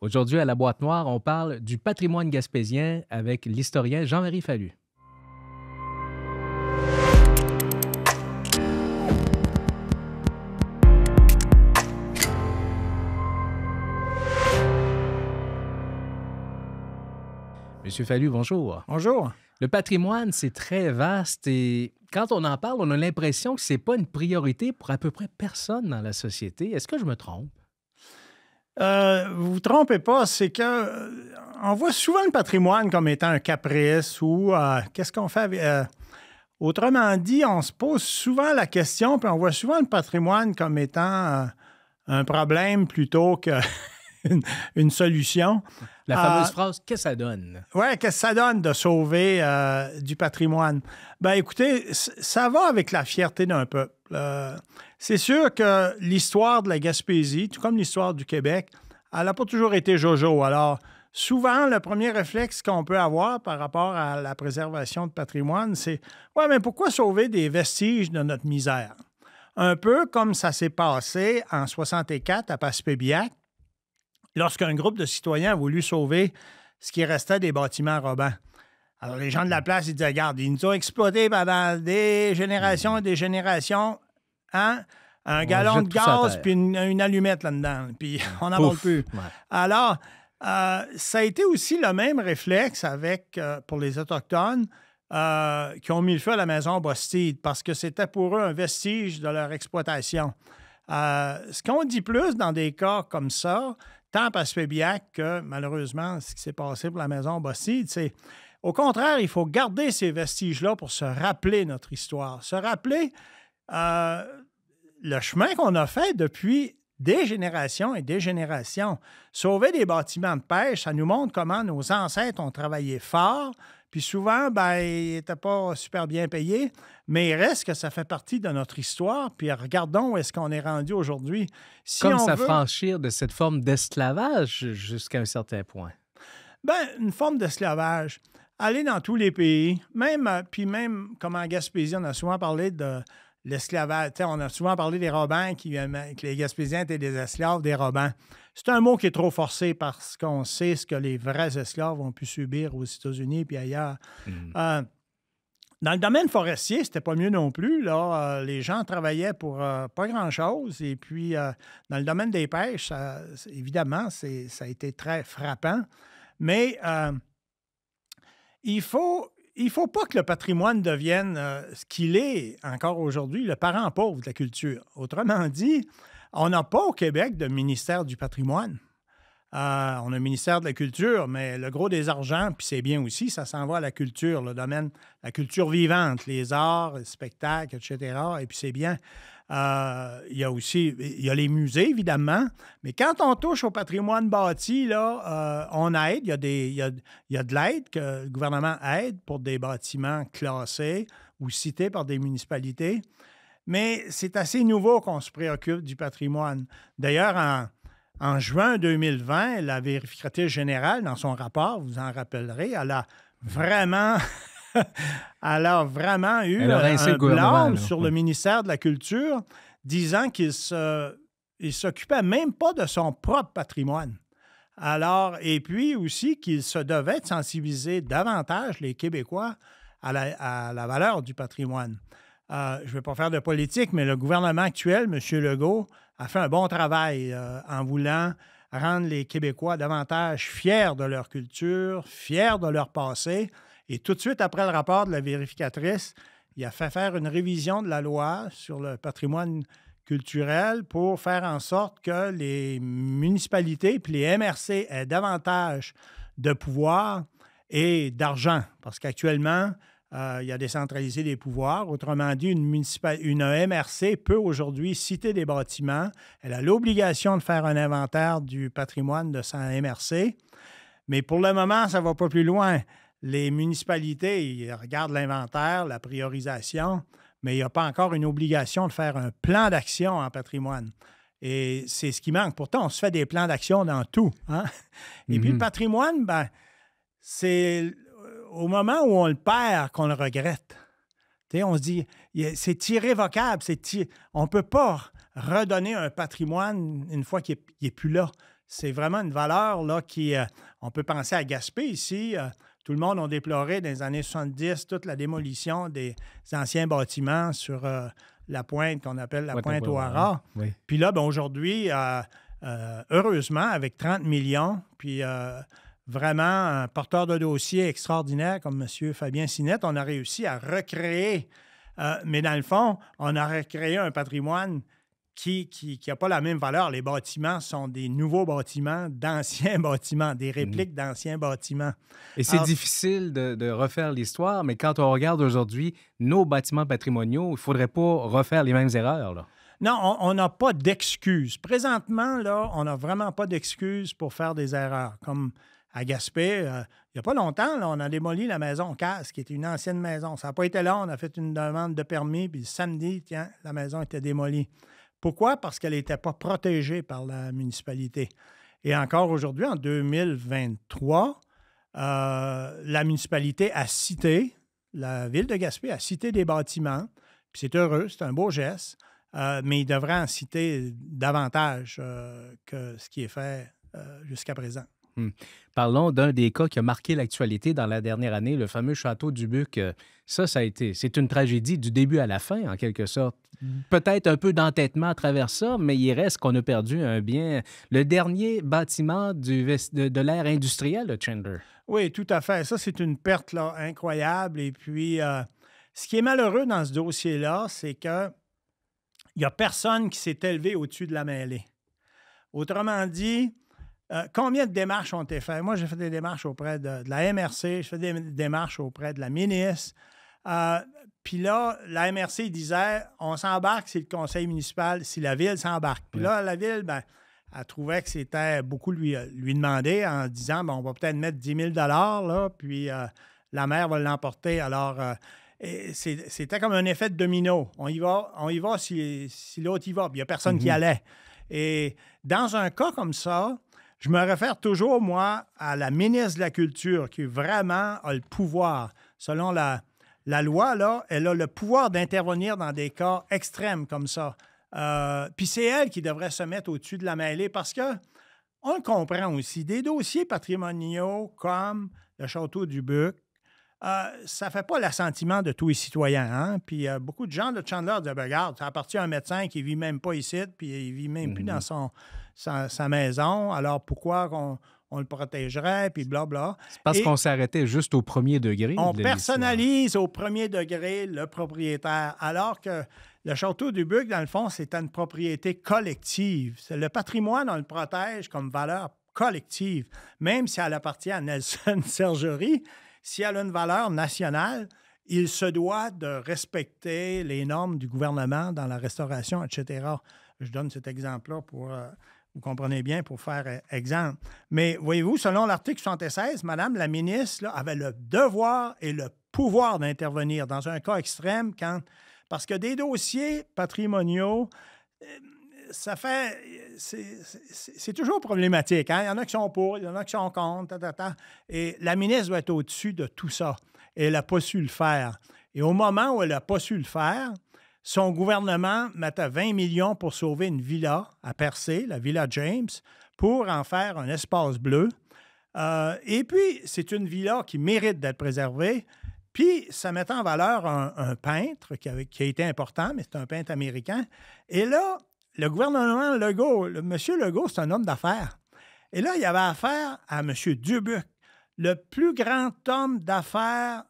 Aujourd'hui, à la boîte noire, on parle du patrimoine gaspésien avec l'historien Jean-Marie Fallu. Monsieur Fallu, bonjour. Bonjour. Le patrimoine, c'est très vaste et quand on en parle, on a l'impression que ce n'est pas une priorité pour à peu près personne dans la société. Est-ce que je me trompe? Vous euh, vous vous trompez pas, c'est que euh, on voit souvent le patrimoine comme étant un caprice ou euh, qu'est-ce qu'on fait Autrement dit, on se pose souvent la question, puis on voit souvent le patrimoine comme étant un problème plutôt qu'une solution. La fameuse phrase Qu'est-ce que ça donne Oui, qu'est-ce que ça donne de sauver du patrimoine Ben écoutez, ça va avec la fierté d'un peuple. Euh, c'est sûr que l'histoire de la Gaspésie, tout comme l'histoire du Québec, elle n'a pas toujours été jojo. Alors, souvent, le premier réflexe qu'on peut avoir par rapport à la préservation de patrimoine, c'est Ouais, mais pourquoi sauver des vestiges de notre misère? Un peu comme ça s'est passé en 64 à Passepébiac, lorsqu'un groupe de citoyens a voulu sauver ce qui restait des bâtiments robins. Alors, les gens de la place, ils disaient Regarde, ils nous ont exploités pendant des générations et des générations. Hein? Un gallon de gaz puis une, allumette là-dedans. Puis on n'en parle plus. Alors, euh, ça a été aussi le même réflexe avec euh, pour les Autochtones euh, qui ont mis le feu à la maison Bostide parce que c'était pour eux un vestige de leur exploitation. ce qu'on dit plus dans des cas comme ça, tant à bien que malheureusement ce qui s'est passé pour la maison Bostide c'est au contraire, il faut garder ces vestiges-là pour se rappeler notre histoire, se rappeler euh, le chemin qu'on a fait depuis des générations et des générations. Sauver des bâtiments de pêche, ça nous montre comment nos ancêtres ont travaillé fort. Puis souvent, ben, ils n'étaient pas super bien payés, mais il reste que ça fait partie de notre histoire. Puis regardons où est-ce qu'on est rendu aujourd'hui. Si Comme s'affranchir de cette forme d'esclavage jusqu'à un certain point. Ben, une forme d'esclavage. Aller dans tous les pays, même, euh, puis même, comme en Gaspésie, on a souvent parlé de, l'esclavage. On a souvent parlé des Robins, qui, que les Gaspésiens étaient des esclaves, des Robins. C'est un mot qui est trop forcé parce qu'on sait ce que les vrais esclaves ont pu subir aux États-Unis puis ailleurs. Mm. Euh, dans le domaine forestier, c'était pas mieux non plus. Là. Euh, les gens travaillaient pour euh, pas grand-chose. Et puis, dans le domaine des pêches, évidemment, ça a été très frappant. Mais il faut il ne faut pas que le patrimoine devienne euh, ce qu'il est encore aujourd'hui, le parent pauvre de la culture. Autrement dit, on n'a pas au Québec de ministère du patrimoine. Euh, on a le ministère de la Culture, mais le gros des argents, puis c'est bien aussi, ça s'en va à la culture, le domaine, la culture vivante, les arts, les spectacles, etc. Et puis c'est bien. Euh, il y a aussi il y a les musées, évidemment. Mais quand on touche au patrimoine bâti, là, euh, on aide. Il y, a des, il, de l'aide que le gouvernement aide pour des bâtiments classés ou cités par des municipalités. Mais c'est assez nouveau qu'on se préoccupe du patrimoine. D'ailleurs, en, en juin 2020, la vérificatrice générale, dans son rapport, vous en rappellerez, elle a vraiment Alors, vraiment eu un, un blâme sur le ministère de la Culture disant qu'il se, s'occupait même pas de son propre patrimoine. Alors, et puis aussi qu'il se devait de sensibiliser davantage les Québécois à la, valeur du patrimoine. Euh, je ne vais pas faire de politique, mais le gouvernement actuel, M. Legault, a fait un bon travail euh, en voulant rendre les Québécois davantage fiers de leur culture, fiers de leur passé. Et tout de suite après le rapport de la vérificatrice, il a fait faire une révision de la loi sur le patrimoine culturel pour faire en sorte que les municipalités puis les MRC aient davantage de pouvoir et d'argent. Parce qu'actuellement, euh, il y a décentralisé des pouvoirs. Autrement dit, une, une MRC peut aujourd'hui citer des bâtiments. Elle a l'obligation de faire un inventaire du patrimoine de sa MRC. Mais pour le moment, ça ne va pas plus loin les municipalités, ils regardent l'inventaire, la priorisation, mais il n'y a pas encore une obligation de faire un plan d'action en patrimoine. Et c'est ce qui manque. Pourtant, on se fait des plans d'action dans tout. Hein. Et puis le mm-hmm. patrimoine, ben, c'est au moment où on le perd qu'on le regrette. sais, on se dit, c'est irrévocable, c'est on ne peut pas redonner un patrimoine une fois qu'il n'est plus là. C'est vraiment une valeur là, qui. Euh, on peut penser à Gaspé ici. Euh, tout le monde a déploré dans les années 70 toute la démolition des anciens bâtiments sur euh, la pointe qu'on appelle la pointe au hein. Puis là, ben, aujourd'hui, euh, euh, heureusement, avec 30 millions, puis vraiment un porteur de dossier extraordinaire comme M. Fabien Sinette, on a réussi à recréer. mais dans le fond, on a recréé un patrimoine qui n'a pas la même valeur. Les bâtiments sont des nouveaux bâtiments, d'anciens bâtiments, des mhm. répliques d'anciens bâtiments. Et c'est difficile de, refaire l'histoire, mais quand on regarde aujourd'hui nos bâtiments patrimoniaux, il ne faudrait pas refaire les mêmes erreurs. Là. Non, on n'a pas d'excuses. Présentement, là, on n'a vraiment pas d'excuses pour faire des erreurs. Comme à Gaspé, euh, il n'y a pas longtemps, là, on a démoli la maison Casse, qui était une ancienne maison. Ça n'a pas été là, on a fait une demande de permis, puis samedi, tiens, la maison était démolie. Pourquoi? Parce qu'elle n'était pas protégée par la municipalité. Et encore aujourd'hui, en 2023, euh, la municipalité a cité, la ville de Gaspé a cité des bâtiments. c'est heureux, c'est un beau geste, euh, mais il devrait en citer davantage euh, que ce qui est fait jusqu'à présent. Hmm. Parlons d'un des cas qui a marqué l'actualité dans la dernière année, le fameux château du Buc. Euh, ça, ça a été, c'est une tragédie du début à la fin, en quelque sorte. Hmm. Peut-être un peu d'entêtement à travers ça, mais il reste qu'on a perdu un bien, le dernier bâtiment de, l'ère industrielle, Chandler. Oui, tout à fait. Ça, c'est une perte là, incroyable. Et puis, euh, ce qui est malheureux dans ce dossier-là, c'est que il n'y a personne qui s'est élevé au-dessus de la mêlée. Autrement dit, euh, combien de démarches ont été faites? Moi, j'ai fait des démarches auprès de, la MRC, j'ai fait des démarches auprès de la ministre. Euh, puis là, la MRC disait on s'embarque si le conseil municipal, si la ville s'embarque. Puis là, la ville, ben, elle trouvait que c'était beaucoup lui, euh, lui demander en disant bon, on va peut-être mettre 10 000 là, puis la maire va l'emporter. Alors, c'était comme un effet de domino. On y va, on y va si, l'autre y va. Puis il n'y a personne qui mhm. allait. Et dans un cas comme ça, je me réfère toujours, moi, à la ministre de la Culture qui vraiment a le pouvoir. Selon la, loi, là, elle a le pouvoir d'intervenir dans des cas extrêmes comme ça. Euh, puis c'est elle qui devrait se mettre au-dessus de la mêlée parce que on comprend aussi. Des dossiers patrimoniaux comme le château du Buc, euh, ça ne fait pas l'assentiment de tous les citoyens. Hein. Puis euh, beaucoup de gens de Chandler de ben, Regarde, ça appartient à un médecin qui ne vit même pas ici, puis il ne vit même plus mm-hmm. dans son, sa, maison, alors pourquoi on, on le protégerait, puis blabla. C'est parce qu'on s'arrêtait juste au premier degré. On hein. personnalise au premier degré le propriétaire, alors que le château du Buc, dans le fond, c'est une propriété collective. Le patrimoine, on le protège comme valeur collective, même si elle appartient à Nelson Sergerie, si elle a une valeur nationale, il se doit de respecter les normes du gouvernement dans la restauration, etc. Je donne cet exemple-là pour... Euh, vous comprenez bien pour faire euh, exemple. Mais voyez-vous, selon l'article 76, Madame la ministre avait le devoir et le pouvoir d'intervenir dans un cas extrême quand, parce que des dossiers patrimoniaux, euh, ça fait, c'est toujours problématique. Hein. Il y en a qui sont pour, il y en a qui sont contre, et la ministre doit être au-dessus de tout ça. Et elle n'a pas su le faire. Et au moment où elle n'a pas su le faire, son gouvernement mettait 20 millions pour sauver une villa à Percé, la Villa James, pour en faire un espace bleu. Euh, et puis, c'est une villa qui mérite d'être préservée. Puis, ça mettait en valeur un, peintre qui, a été important, mais c'est un peintre américain. Et là, le gouvernement Legault, M. Legault, c'est un homme d'affaires. Et là, il y avait affaire à M. Dubuc, le plus grand homme d'affaires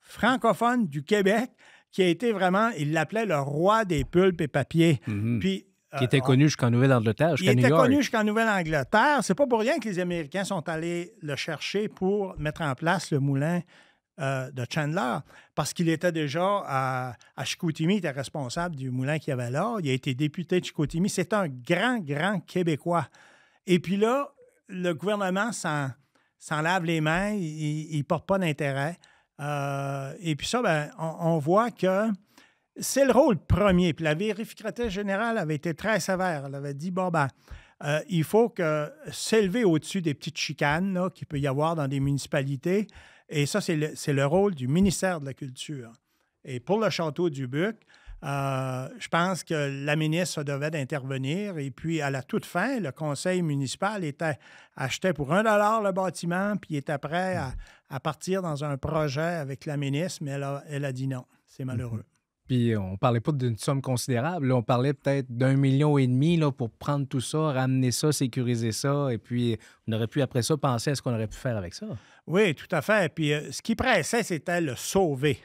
francophone du Québec, qui a été vraiment, il l'appelait le roi des pulpes et papiers. Mhm. Puis euh, qui était connu jusqu'en Nouvelle-Angleterre, jusqu'à New York. Il était connu jusqu'en Nouvelle-Angleterre. C'est pas pour rien que les Américains sont allés le chercher pour mettre en place le moulin euh, de Chandler, parce qu'il était déjà à, à Chicoutimi, il était responsable du moulin qu'il y avait là. Il a été député de Chicoutimi. C'est un grand, grand Québécois. Et puis là, le gouvernement s'en lave les mains, il ne porte pas d'intérêt. Euh, et puis ça, ben, on, voit que c'est le rôle premier. Puis la vérificatrice générale avait été très sévère. Elle avait dit, bon, ben, euh, il faut que s'élever au-dessus des petites chicanes qu'il peut y avoir dans des municipalités. Et ça, c'est le, le, rôle du ministère de la Culture. Et pour le château du Buc, euh, je pense que la ministre devait intervenir. Et puis, à la toute fin, le conseil municipal était, achetait pour un dollar le bâtiment, puis était prêt à, partir dans un projet avec la ministre, mais elle a, dit non. C'est mhm. malheureux. Puis on parlait pas d'une somme considérable. on parlait peut-être d'un million et demi là, pour prendre tout ça, ramener ça, sécuriser ça. Et puis on aurait pu, après ça, penser à ce qu'on aurait pu faire avec ça. Oui, tout à fait. Puis euh, ce qui pressait, c'était le sauver.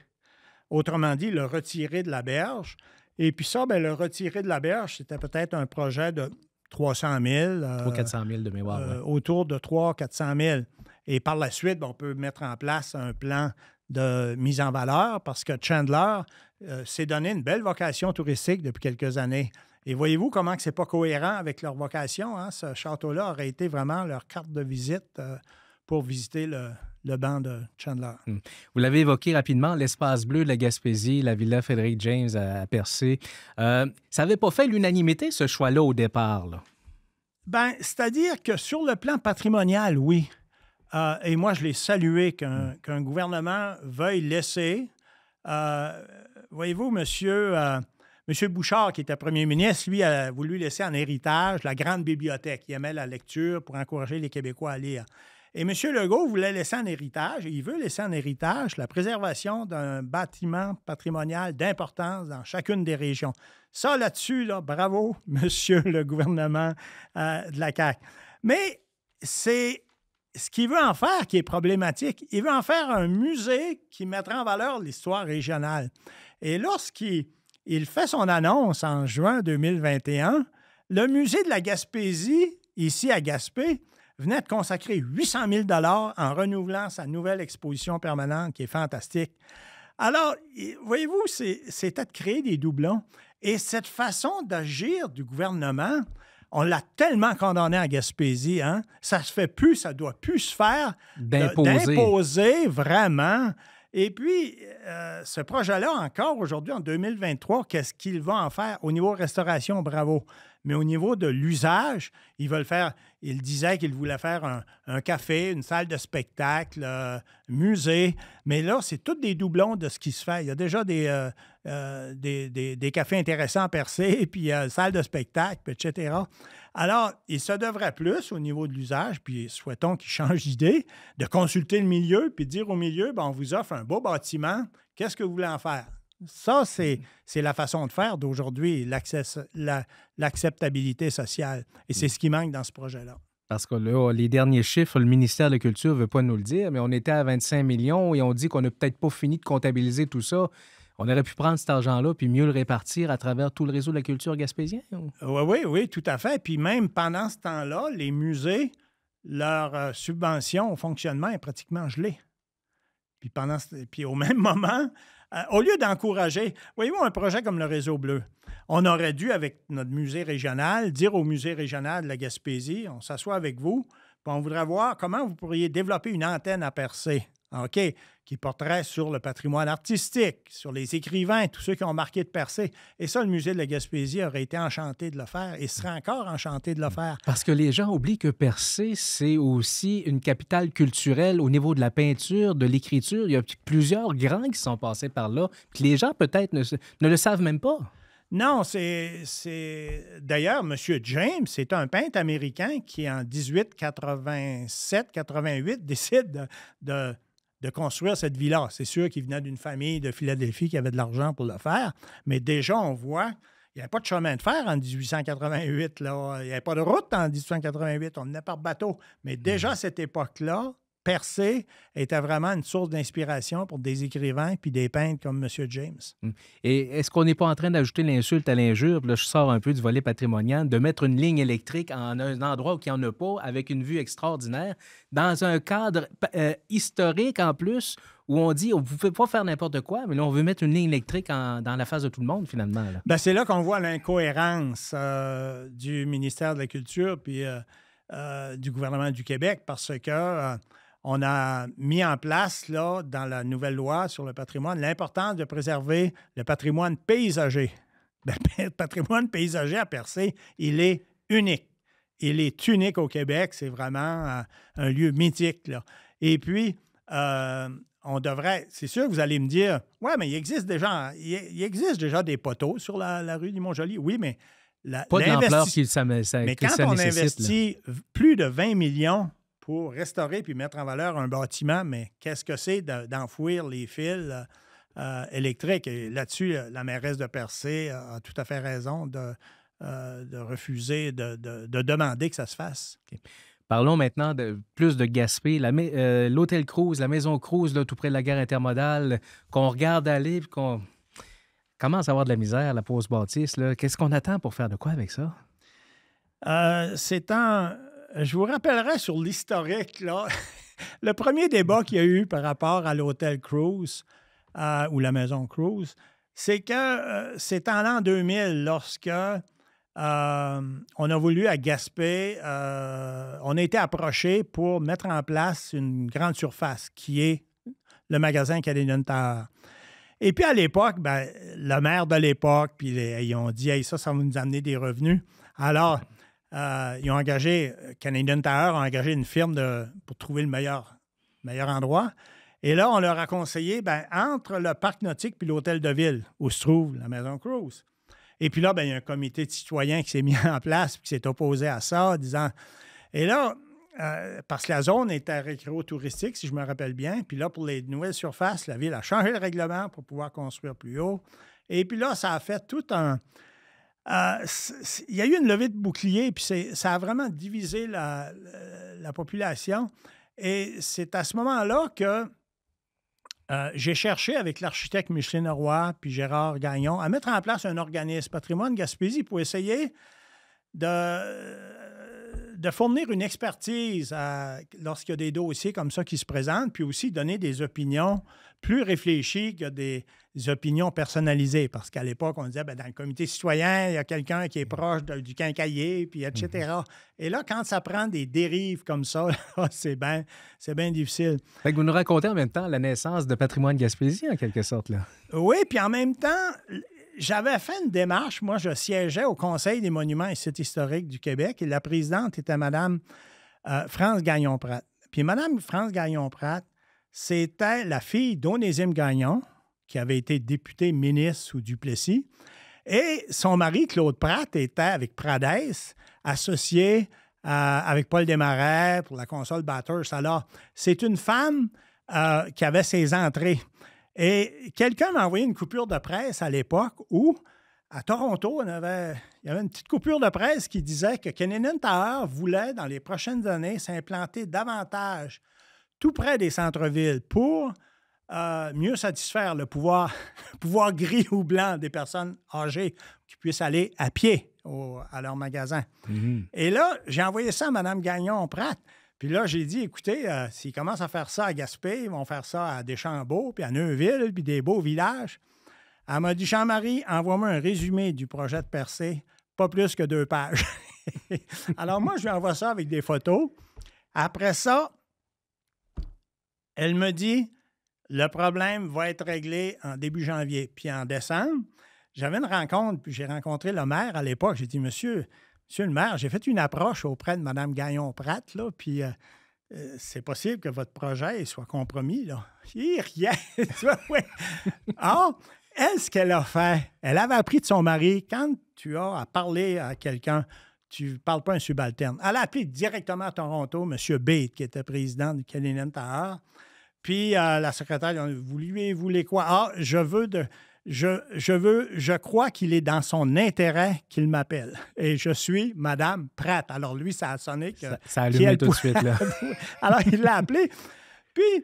Autrement dit, le retirer de la berge. Et puis ça, bien, le retirer de la berge, c'était peut-être un projet de 300 000. 300 000 de mémoire. Euh, autour de 300 400 000. Et par la suite, ben, on peut mettre en place un plan de mise en valeur parce que Chandler euh, s'est donné une belle vocation touristique depuis quelques années. Et voyez-vous comment ce n'est pas cohérent avec leur vocation. Hein? Ce château-là aurait été vraiment leur carte de visite euh, pour visiter le, le banc de Chandler. Hmm. Vous l'avez évoqué rapidement, l'espace bleu de la Gaspésie, la villa Frédéric James à, Percé. Euh, ça n'avait pas fait l'unanimité, ce choix-là, au départ. Ben, c'est-à-dire que sur le plan patrimonial, oui. Euh, et moi, je l'ai salué qu'un hmm. gouvernement veuille laisser. Euh, voyez-vous, monsieur, monsieur Bouchard, qui était premier ministre, lui a voulu laisser en héritage la grande bibliothèque. Il aimait la lecture pour encourager les Québécois à lire. Et M. Legault voulait laisser en héritage, il veut laisser en héritage la préservation d'un bâtiment patrimonial d'importance dans chacune des régions. Ça, là-dessus, bravo, monsieur le gouvernement euh, de la CAQ. Mais c'est ce qu'il veut en faire qui est problématique. Il veut en faire un musée qui mettra en valeur l'histoire régionale. Et lorsqu'il fait son annonce en juin 2021, le musée de la Gaspésie, ici à Gaspé, venait de consacrer 800 000 en renouvelant sa nouvelle exposition permanente qui est fantastique. Alors, voyez-vous, c'était de créer des doublons. Et cette façon d'agir du gouvernement, on l'a tellement condamné à Gaspésie, hein? ça se fait plus, ça doit plus se faire d'imposer vraiment. Et puis, euh, ce projet-là, encore aujourd'hui, en 2023, qu'est-ce qu'il va en faire au niveau restauration? Bravo. Mais au niveau de l'usage, ils veulent faire il disait qu'il voulait faire un, café, une salle de spectacle, euh, un musée. Mais là, c'est tous des doublons de ce qui se fait. Il y a déjà des, euh, euh, des, cafés intéressants à percer, puis salle de spectacle, etc. Alors, il se devrait plus au niveau de l'usage, puis souhaitons qu'il change d'idée, de consulter le milieu, puis dire au milieu, ben, on vous offre un beau bâtiment, qu'est-ce que vous voulez en faire? Ça, mm-hmm. c'est la façon de faire d'aujourd'hui, l'acceptabilité sociale. Et c'est mm. ce qui manque dans ce projet-là. Parce que là, les derniers chiffres, le ministère de la Culture ne veut pas nous le dire, mais on était à 25 millions et on dit qu'on n'a peut-être pas fini de comptabiliser tout ça. On aurait pu prendre cet argent-là puis mieux le répartir à travers tout le réseau de la culture gaspésienne. Oui, oui, oui, tout à fait. Puis même pendant ce temps-là, les musées, leur euh, subvention au fonctionnement est pratiquement gelée. Puis, pendant, puis au même moment, euh, au lieu d'encourager, voyez-vous, un projet comme le Réseau Bleu, on aurait dû, avec notre musée régional, dire au musée régional de la Gaspésie, on s'assoit avec vous, puis on voudrait voir comment vous pourriez développer une antenne à percer. OK, qui porterait sur le patrimoine artistique, sur les écrivains, tous ceux qui ont marqué de Percé. Et ça, le musée de la Gaspésie aurait été enchanté de le faire et serait encore enchanté de le faire. Parce que les gens oublient que Percé, c'est aussi une capitale culturelle au niveau de la peinture, de l'écriture. Il y a plusieurs grands qui sont passés par là, que les gens peut-être ne, le savent même pas. Non, c'est. D'ailleurs, M. James, c'est un peintre américain qui, en 1887-88, décide de de construire cette villa. C'est sûr qu'il venait d'une famille de Philadelphie qui avait de l'argent pour le faire, mais déjà, on voit il n'y avait pas de chemin de fer en 1888. Là. Il n'y avait pas de route en 1888. On venait par bateau. Mais déjà mm-hmm. à cette époque-là, percé était vraiment une source d'inspiration pour des écrivains puis des peintres comme M. James. Hum. Et est-ce qu'on n'est pas en train d'ajouter l'insulte à l'injure? Là, je sors un peu du volet patrimonial, de mettre une ligne électrique en un endroit où il n'y en a pas, avec une vue extraordinaire, dans un cadre euh, historique en plus, où on dit, vous ne pouvez pas faire n'importe quoi, mais là, on veut mettre une ligne électrique dans la face de tout le monde, finalement. Ben, c'est là, qu'on voit l'incohérence euh, du ministère de la Culture puis euh, du gouvernement du Québec, parce que on a mis en place, là, dans la nouvelle loi sur le patrimoine, l'importance de préserver le patrimoine paysager. Ben, le patrimoine paysager à Percé, il est unique. Il est unique au Québec. C'est vraiment euh, un lieu mythique. Là. Et puis, euh, on devrait. C'est sûr que vous allez me dire Ouais, mais il existe déjà, il, existe déjà des poteaux sur la, rue du Mont-Joli. Oui, mais. La, Pas l'ampleur ça, Mais quand on investit plus de 20 millions pour restaurer puis mettre en valeur un bâtiment, mais qu'est-ce que c'est d'enfouir les fils euh, électriques? Et là-dessus, euh, la mairesse de Percé euh, a tout à fait raison de, refuser, de, demander que ça se fasse. Parlons maintenant de plus de Gaspé. L'hôtel Cruz, la maison Cruz, tout près de la gare intermodale, qu'on regarde aller puis qu'on commence à avoir de la misère, la pause bâtisse. Qu'est-ce qu'on attend pour faire de quoi avec ça? c'est un, je vous rappellerai sur l'historique, là, le premier débat qu'il y a eu par rapport à l'hôtel Cruz euh, ou la maison Cruz, c'est que euh, c'est en l'an 2000 lorsque euh, on a voulu à Gaspé, on a été approché pour mettre en place une grande surface qui est le magasin Canadian Tower. Et puis à l'époque, ben, le maire de l'époque, puis ils ont dit hey, ça, ça va nous amener des revenus. Alors, euh, ils ont engagé, euh, Canadian Tower a engagé une firme pour trouver le meilleur, meilleur endroit. Et là, on leur a conseillé, ben, entre le parc nautique puis l'hôtel de ville, où se trouve la maison Cruz. Et puis là, ben, il y a un comité de citoyens qui s'est mis en place, puis qui s'est opposé à ça, disant. Et là, euh, parce que la zone est à récréo touristique, si je me rappelle bien. Puis là, pour les nouvelles surfaces, la ville a changé le règlement pour pouvoir construire plus haut. Et puis là, ça a fait tout un. Euh, il y a eu une levée de boucliers, puis ça a vraiment divisé la, population. Et c'est à ce moment-là que euh, j'ai cherché avec l'architecte Micheline Roy puis Gérard Gagnon à mettre en place un organisme patrimoine Gaspésie pour essayer de, de fournir une expertise lorsqu'il y a des dossiers comme ça qui se présentent, puis aussi donner des opinions plus réfléchies que des, opinions personnalisées, parce qu'à l'époque, on disait, bien, dans le comité citoyen, il y a quelqu'un qui est mm. proche du quincailler, puis etc. Mm-hmm. Et là, quand ça prend des dérives comme ça, ah, c'est bien difficile. vous nous racontez en même temps la naissance de Patrimoine gaspésien en quelque sorte. Là. Oui, puis en même temps, j'avais fait une démarche. Moi, je siégeais au Conseil des monuments et sites historiques du Québec, et la présidente était Mme euh, France Gagnon-Pratt. Puis Mme France Gagnon-Pratt, c'était la fille d'Onésime Gagnon, qui avait été député ministre sous Duplessis. Et son mari, Claude Pratt, était avec Prades, associé euh, avec Paul Desmarais pour la console Batters. Alors, c'est une femme euh, qui avait ses entrées. Et quelqu'un m'a envoyé une coupure de presse à l'époque où, à Toronto, il y avait une petite coupure de presse qui disait que Kennedy voulait, dans les prochaines années, s'implanter davantage tout près des centres-villes pour mieux satisfaire le pouvoir, pouvoir gris ou blanc des personnes âgées qui puissent aller à pied à leur magasin. Mhm. Et là, j'ai envoyé ça à Mme Gagnon-Pratt. Puis là, j'ai dit, écoutez, euh, s'ils commencent à faire ça à Gaspé, ils vont faire ça à Deschambault, puis à Neuville, puis des beaux villages. Elle m'a dit, Jean-Marie, envoie-moi un résumé du projet de percée, pas plus que deux pages. Alors moi, je lui envoie ça avec des photos. Après ça, elle me dit, le problème va être réglé en début janvier. Puis en décembre, j'avais une rencontre, puis j'ai rencontré le maire à l'époque. J'ai dit, monsieur, monsieur le maire, j'ai fait une approche auprès de Mme Gaillon-Pratt, là, puis euh, euh, c'est possible que votre projet soit compromis, là. Il rien, tu vois, Or, ce qu'elle a fait, elle avait appris de son mari, quand tu as à parler à quelqu'un, tu ne parles pas un subalterne. Elle a appelé directement à Toronto M. Bate, qui était président du Canadian puis euh, la secrétaire, vous lui voulez quoi? Ah, je veux de. Je, veux, je crois qu'il est dans son intérêt qu'il m'appelle. Et je suis Madame prête. Alors lui, ça a sonné que. Ça, ça tout de suite, là. Alors il l'a appelé. Puis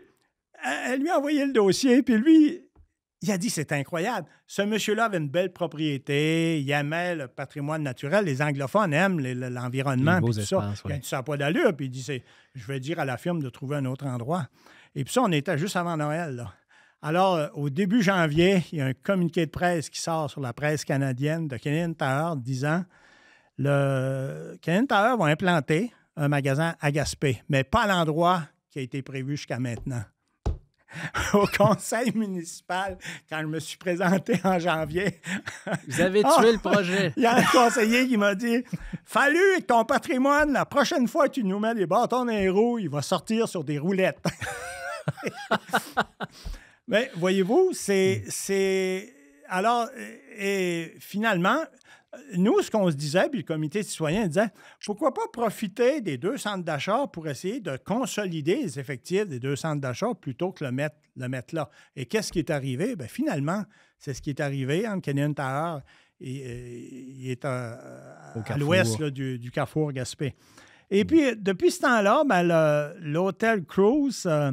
elle lui a envoyé le dossier. Puis lui, il a dit c'est incroyable. Ce monsieur-là avait une belle propriété, il aimait le patrimoine naturel. Les anglophones aiment l'environnement. Les tout ça. Il a dit pas d'allure. Puis il dit je vais dire à la firme de trouver un autre endroit. Et puis ça, on était juste avant Noël. Alors, euh, au début janvier, il y a un communiqué de presse qui sort sur la presse canadienne de Canadian Tower disant le Canadian Tower va implanter un magasin à Gaspé, mais pas à l'endroit qui a été prévu jusqu'à maintenant. au conseil municipal quand je me suis présenté en janvier. Vous avez ah! tué le projet. Il y a un conseiller qui m'a dit Fallu, avec ton patrimoine, la prochaine fois que tu nous mets des bâtons dans les il va sortir sur des roulettes. Mais voyez-vous, c'est, mm. Alors, et finalement, nous, ce qu'on se disait, puis le comité citoyen disait, pourquoi pas profiter des deux centres d'achat pour essayer de consolider les effectifs des deux centres d'achat plutôt que le mettre, le mettre là. Et qu'est-ce qui est arrivé? Bien, finalement, c'est ce qui est arrivé. en Canyon Tower, il, est euh, à, l'ouest du, carrefour Gaspé. Et mm. puis, depuis ce temps-là, ben, l'hôtel Cruise... Euh,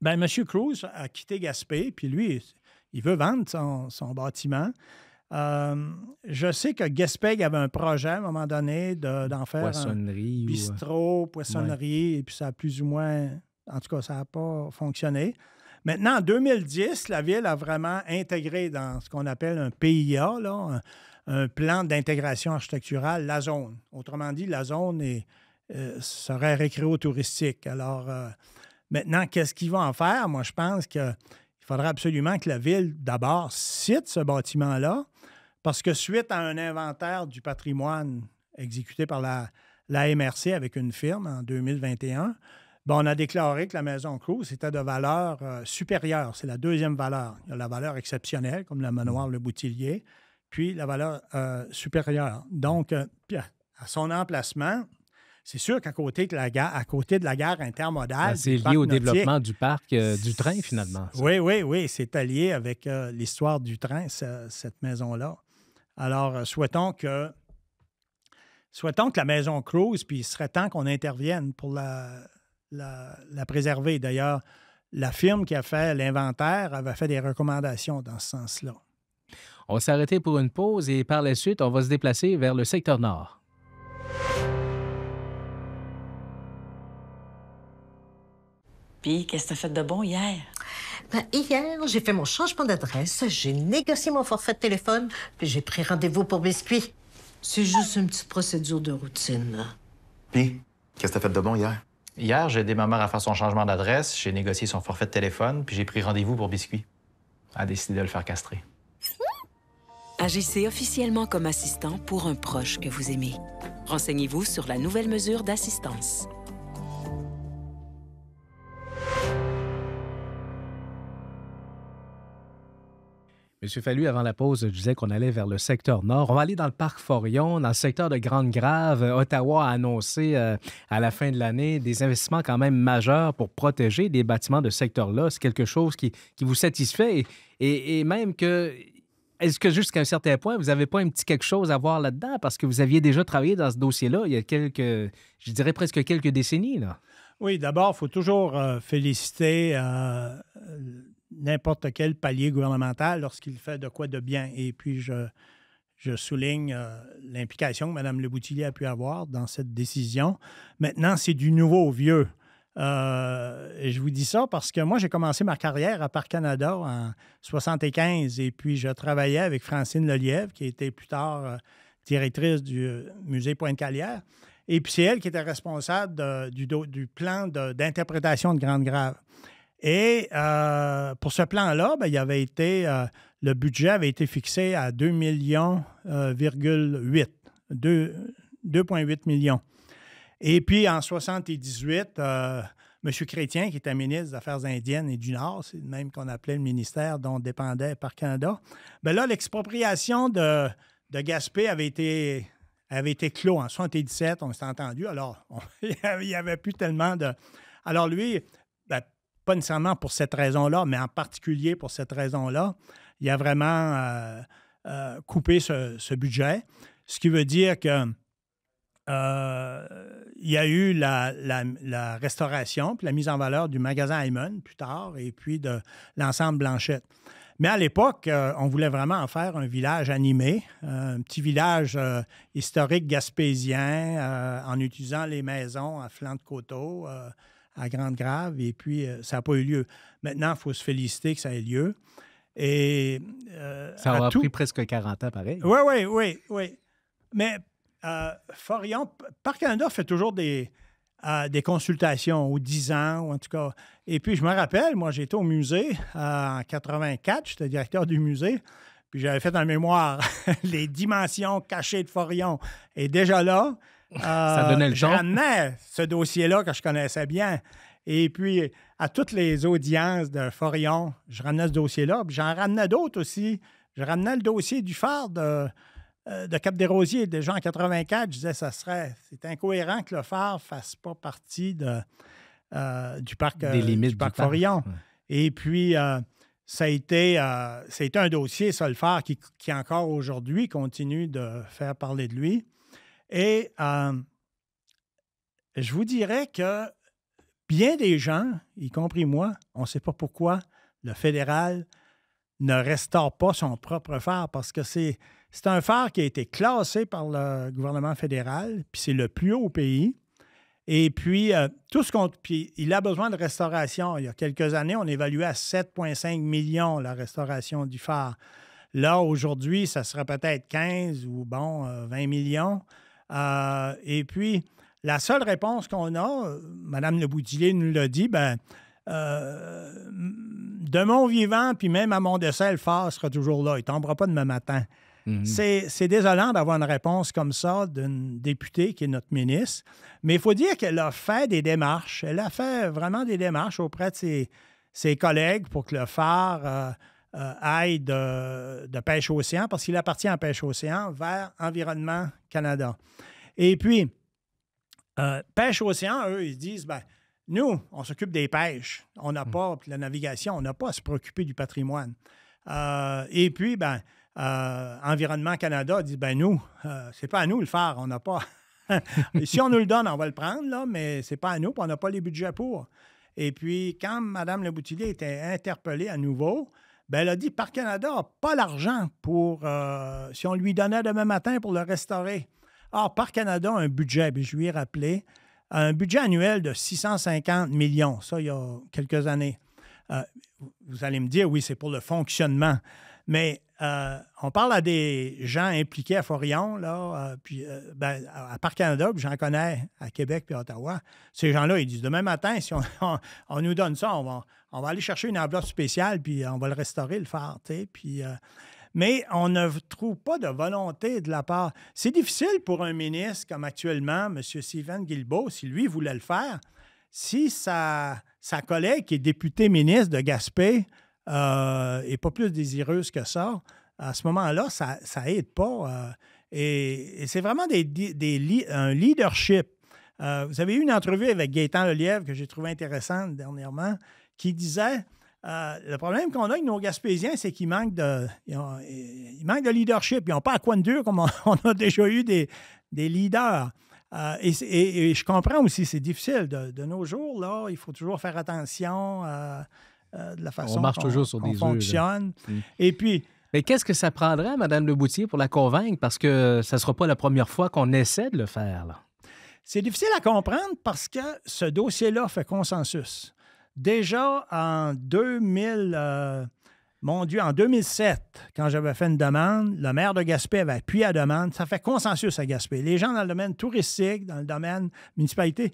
Bien, M. Cruz a quitté Gaspé, puis lui, il veut vendre son, bâtiment. Euh, je sais que Gaspé avait un projet à un moment donné d'en faire poissonnerie un bistrot, poissonnerie, et puis ça a plus ou moins, en tout cas, ça n'a pas fonctionné. Maintenant, en 2010, la ville a vraiment intégré dans ce qu'on appelle un PIA, là, un, plan d'intégration architecturale, la zone. Autrement dit, la zone est, euh, serait récréo-touristique. Alors, euh, Maintenant, qu'est-ce qu'ils vont en faire? Moi, je pense qu'il faudrait absolument que la Ville, d'abord, cite ce bâtiment-là, parce que suite à un inventaire du patrimoine exécuté par la, la MRC avec une firme en 2021, ben, on a déclaré que la maison Cruz était de valeur euh, supérieure. C'est la deuxième valeur. Il y a la valeur exceptionnelle, comme le manoir Le Boutillier, puis la valeur euh, supérieure. Donc, euh, à son emplacement, c'est sûr qu'à côté, côté de la gare intermodale. c'est lié au développement du parc euh, du train, finalement. Oui, oui, oui. C'est allié avec euh, l'histoire du train, cette maison-là. Alors, euh, souhaitons que. Souhaitons que la maison close, puis il serait temps qu'on intervienne pour la, préserver. D'ailleurs, la firme qui a fait l'inventaire avait fait des recommandations dans ce sens-là. On va s'arrêter pour une pause et par la suite, on va se déplacer vers le secteur nord. Puis, qu'est-ce que t'as fait de bon hier? Ben, hier, j'ai fait mon changement d'adresse, j'ai négocié mon forfait de téléphone, puis j'ai pris rendez-vous pour biscuit. C'est juste une petite procédure de routine. Puis, qu'est-ce que t'as fait de bon hier? Hier, j'ai aidé ma mère à faire son changement d'adresse, j'ai négocié son forfait de téléphone, puis j'ai pris rendez-vous pour biscuit. a décidé de le faire castrer. Agissez officiellement comme assistant pour un proche que vous aimez. Renseignez-vous sur la nouvelle mesure d'assistance. Monsieur Fallu, avant la pause, je disais qu'on allait vers le secteur nord. On va aller dans le parc Forion, dans le secteur de Grande-Grave. Ottawa a annoncé euh, à la fin de l'année des investissements quand même majeurs pour protéger des bâtiments de secteur-là. C'est quelque chose qui, vous satisfait et, même que... Est-ce que jusqu'à un certain point, vous n'avez pas un petit quelque chose à voir là-dedans parce que vous aviez déjà travaillé dans ce dossier-là il y a quelques, je dirais presque quelques décennies? Oui, d'abord, il faut toujours euh, féliciter euh, n'importe quel palier gouvernemental lorsqu'il fait de quoi de bien. Et puis, je, souligne euh, l'implication que Mme Leboutillier a pu avoir dans cette décision. Maintenant, c'est du nouveau au vieux. Euh, et je vous dis ça parce que moi, j'ai commencé ma carrière à Parc Canada en 75 et puis je travaillais avec Francine Lelièvre, qui était plus tard euh, directrice du musée Pointe-Calière. Et puis c'est elle qui était responsable du, plan d'interprétation de Grande Grave. Et euh, pour ce plan-là, ben, il avait été, euh, le budget avait été fixé à 2 millions, 2,8 euh, millions. Et puis en 78, M. Chrétien, qui était ministre des Affaires indiennes et du Nord, c'est le même qu'on appelait le ministère dont dépendait par Canada, ben là, l'expropriation de, de Gaspé avait été avait été clos en 77, on s'est entendu. Alors, il n'y avait plus tellement de. Alors, lui, ben, pas nécessairement pour cette raison-là, mais en particulier pour cette raison-là, il a vraiment euh, euh, coupé ce, budget, ce qui veut dire que euh, il y a eu la, restauration, puis la mise en valeur du magasin Hyman plus tard, et puis de l'ensemble Blanchette. Mais à l'époque, on voulait vraiment en faire un village animé, un petit village historique gaspésien, en utilisant les maisons à flanc de coteau, à Grande Grave, et puis euh, ça n'a pas eu lieu. Maintenant, il faut se féliciter que ça ait lieu. Et, euh, ça aura pris presque 40 ans, pareil. Oui, oui, oui, oui. Mais euh, Forion, Parc Canada fait toujours des, euh, des consultations aux 10 ans, ou en tout cas. Et puis, je me rappelle, moi, j'étais au musée en 84, j'étais directeur du musée. Puis j'avais fait en mémoire les dimensions cachées de Forion. Et déjà là, euh, ça donnait le ce dossier-là que je connaissais bien. Et puis, à toutes les audiences de Forion, je ramenais ce dossier-là. j'en ramenais d'autres aussi. Je ramenais le dossier du phare de, euh, Cap-des-Rosiers, déjà en 84. Je disais, ça serait. C'est incohérent que le phare ne fasse pas partie euh, du parc, des parc Et puis. ça a, été, un dossier, ça, phare, qui encore aujourd'hui continue de faire parler de lui. Et euh, je vous dirais que bien des gens, y compris moi, on ne sait pas pourquoi le fédéral ne restaure pas son propre phare parce que c'est, un phare qui a été classé par le gouvernement fédéral, puis c'est le plus haut au pays. Et puis, euh, tout ce qu'on. il a besoin de restauration. Il y a quelques années, on évaluait à 7,5 millions la restauration du phare. Là, aujourd'hui, ça serait peut-être 15 ou bon, 20 euh, millions. Euh, et puis, la seule réponse qu'on a, euh, Mme Boutillier nous l'a dit, ben, euh, de mon vivant, puis même à mon décès, le phare sera toujours là. Il ne tombera pas demain matin. Mhm. C'est désolant d'avoir une réponse comme ça d'une députée qui est notre ministre, mais il faut dire qu'elle a fait des démarches. Elle a fait vraiment des démarches auprès de ses, collègues pour que le phare euh, aille de, pêche océan, parce qu'il appartient à pêche océan, vers Environnement Canada. Et puis, euh, pêche océan, eux, ils disent, ben, nous, on s'occupe des pêches, on n'a hmm. pas la navigation, on n'a pas à se préoccuper du patrimoine. Euh, et puis, ben, Environnement Canada dit, ben nous, c'est pas à nous le faire, on n'a pas. si on nous le donne, on va le prendre, là, mais c'est pas à nous, on n'a pas les budgets pour. Et puis, quand Mme Leboutilier était interpellée à nouveau, Bien, elle a dit Parc Canada n'a pas l'argent pour euh, si on lui donnait demain matin pour le restaurer. Or, Parc Canada a un budget, je lui ai rappelé, un budget annuel de 650 millions, ça, il y a quelques années. Euh, vous allez me dire, oui, c'est pour le fonctionnement. Mais euh, on parle à des gens impliqués à Forion, là, euh, puis euh, ben, à Parc Canada, puis j'en connais à Québec puis à Ottawa. Ces gens-là, ils disent demain matin, si on, nous donne ça, on va, aller chercher une enveloppe spéciale, puis on va le restaurer, le phare. Puis, mais on ne trouve pas de volonté de la part. C'est difficile pour un ministre comme actuellement, M. Stephen Guilbeault, si lui voulait le faire, si sa, sa collègue qui est députée ministre de Gaspé, euh, et pas plus désireuse que ça, à ce moment-là, ça, ça aide pas. Euh, et, c'est vraiment des, un leadership. Euh, vous avez eu une entrevue avec Gaétan Lelièvre que j'ai trouvé intéressante dernièrement, qui disait le problème qu'on a avec nos Gaspésiens, c'est qu'ils manquent de, ils manquent de leadership. Ils n'ont pas à quoi de dur comme on, a déjà eu des, des leaders. et, je comprends aussi, c'est difficile de, de, nos jours. Là, il faut toujours faire attention. Euh, la façon on marche toujours sur des fonctionne. Mm. Et puis. Mais qu'est-ce que ça prendrait, Mme Leboutier, pour la convaincre? Parce que ça ne sera pas la première fois qu'on essaie de le faire. C'est difficile à comprendre parce que ce dossier-là fait consensus. Déjà en 2000, euh, mon Dieu, en 2007, quand j'avais fait une demande, le maire de Gaspé avait appuyé la demande. Ça fait consensus à Gaspé. Les gens dans le domaine touristique, dans le domaine municipalité,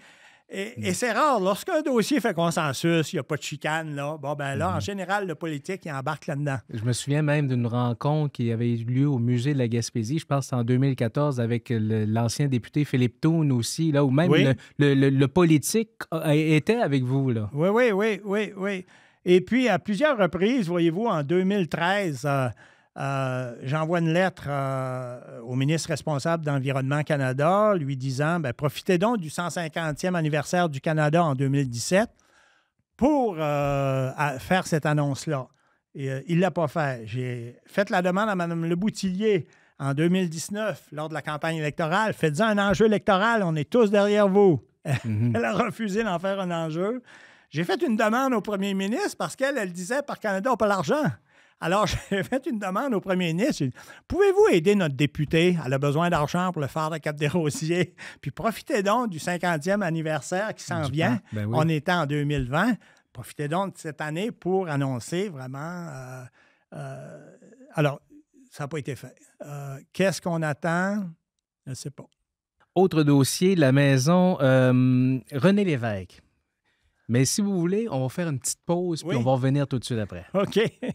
et, hmm. c'est rare. Lorsqu'un dossier fait consensus, il n'y a pas de chicane, là. Bon, ben là, en hmm. général, le politique, il embarque là-dedans. Je me souviens même d'une rencontre qui avait eu lieu au musée de la Gaspésie, je pense en 2014, avec l'ancien député Philippe Thune aussi, là, où même le, politique était avec vous, là. Oui, oui, oui, oui, oui. Et puis, à plusieurs reprises, voyez-vous, en 2013, euh, j'envoie une lettre euh, au ministre responsable d'Environnement Canada, lui disant ben, profitez donc du 150e anniversaire du Canada en 2017 pour euh, faire cette annonce-là. il ne l'a pas fait. J'ai fait la demande à Mme Leboutillier en 2019 lors de la campagne électorale. Faites-en un enjeu électoral, on est tous derrière vous. Mhm. Elle a refusé d'en faire un enjeu. J'ai fait une demande au premier ministre parce qu'elle, elle disait par Canada, on n'a pas l'argent. Alors, j'ai fait une demande au premier ministre. Pouvez-vous aider notre député Elle a besoin d'argent pour le faire de Cap des Rosiers. Puis profitez donc du 50e anniversaire qui s'en vient. Ben on est en 2020. Profitez donc de cette année pour annoncer vraiment. Euh, euh, alors, ça n'a pas été fait. Euh, qu'est-ce qu'on attend? Je ne sais pas. Autre dossier, la maison René Lévesque. Mais si vous voulez, on va faire une petite pause, puis on va revenir tout de suite après. OK.